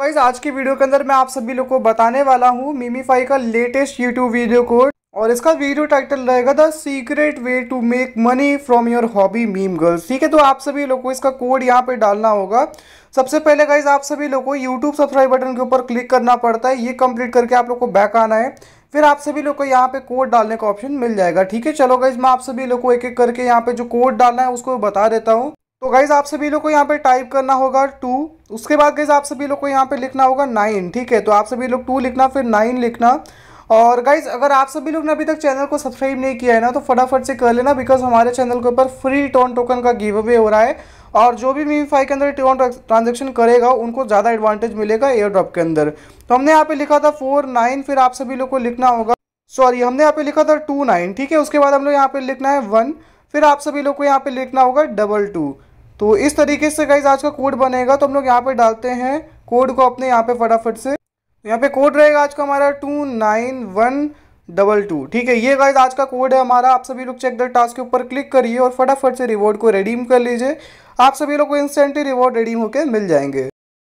wise आज की video के अंदर मैं आप सभी लोग को बताने वाला हूँ मीमीफाई का लेटेस्ट यूट्यूब वीडियो कोड और इसका वीडियो टाइटल रहेगा the secret way to make money from your hobby meme girls ठीक है तो आप सभी लोग को इसका कोड यहाँ पे डालना होगा सबसे पहले गाइज आप सभी लोग को यूट्यूब सब्सक्राइब बटन के ऊपर क्लिक करना पड़ता है ये कंप्लीट करके आप लोग को बैक आना है फिर आप सभी लोग को यहाँ पे कोड डालने का ऑप्शन मिल जाएगा ठीक है चलो गाइज मैं आप सभी लोग को एक एक करके यहाँ पे जो कोड डालना है उसको बता देता हूँ तो गाइज आप सभी लोग को यहाँ पे टाइप करना होगा टू उसके बाद गाइज आप सभी लोग को यहाँ पे लिखना होगा नाइन ठीक है तो आप सभी लोग टू लिखना फिर नाइन लिखना और गाइज अगर आप सभी लोग ने अभी तक चैनल को सब्सक्राइब नहीं किया है ना तो फटाफट से कर लेना बिकॉज हमारे चैनल के ऊपर फ्री टोन टोकन का गिव अवे हो रहा है और जो भी मीवी फाइव के अंदर टोन ट्रांजेक्शन करेगा उनको ज़्यादा एडवांटेज मिलेगा एयर ड्रॉप के अंदर तो हमने यहाँ पे लिखा था फोर नाइन फिर आप सभी लोग को लिखना होगा सॉरी हमने यहाँ पे लिखा था टू नाइन ठीक है उसके बाद हम लोग यहाँ पे लिखना है वन फिर आप सभी लोग को यहाँ पे लिखना होगा डबल टू तो इस तरीके से गाइज आज का कोड बनेगा तो हम लोग यहाँ पे डालते हैं कोड को अपने यहाँ पे फटाफट से तो यहाँ पे कोड रहेगा आज का हमारा two nine one double two ठीक है ये गाइज आज का कोड है हमारा आप सभी लोग चेक द टास्क के ऊपर क्लिक करिए और फटाफट से रिवॉर्ड को रिडीम कर लीजिए आप सभी लोग को इंस्टेंटली रिवॉर्ड रिडीम होकर मिल जाएंगे